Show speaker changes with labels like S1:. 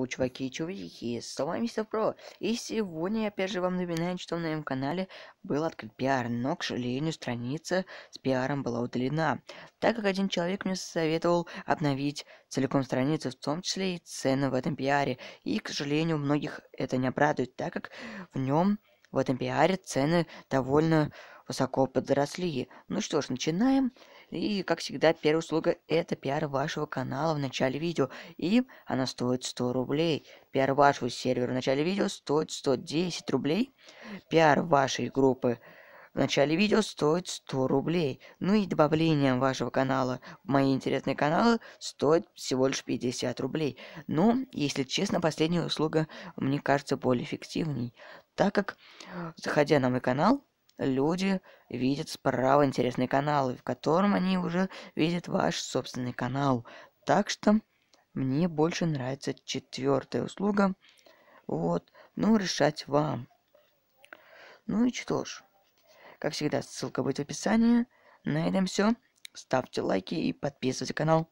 S1: Шоу Чуваки и Чувики, с вами Мистер Про. И сегодня я опять же вам напоминаю, что на моем канале был открыт пиар, но, к сожалению, страница с пиаром была удалена, так как один человек мне советовал обновить целиком страницу, в том числе и цены в этом пиаре. И, к сожалению, многих это не обрадует, так как в нем, в этом пиаре, цены довольно высоко подросли. Ну что ж, начинаем. И, как всегда, первая услуга – это пиар вашего канала в начале видео. И она стоит 100 рублей. Пиар вашего сервера в начале видео стоит 110 рублей. Пиар вашей группы в начале видео стоит 100 рублей. Ну и добавление вашего канала в мои интересные каналы стоит всего лишь 50 рублей. Но, если честно, последняя услуга мне кажется более эффективней. Так как, заходя на мой канал, люди видят справа интересные каналы, в котором они уже видят ваш собственный канал. Так что мне больше нравится четвертая услуга. Вот, ну решать вам. Ну и что ж, как всегда ссылка будет в описании. На этом все. Ставьте лайки и подписывайтесь на канал.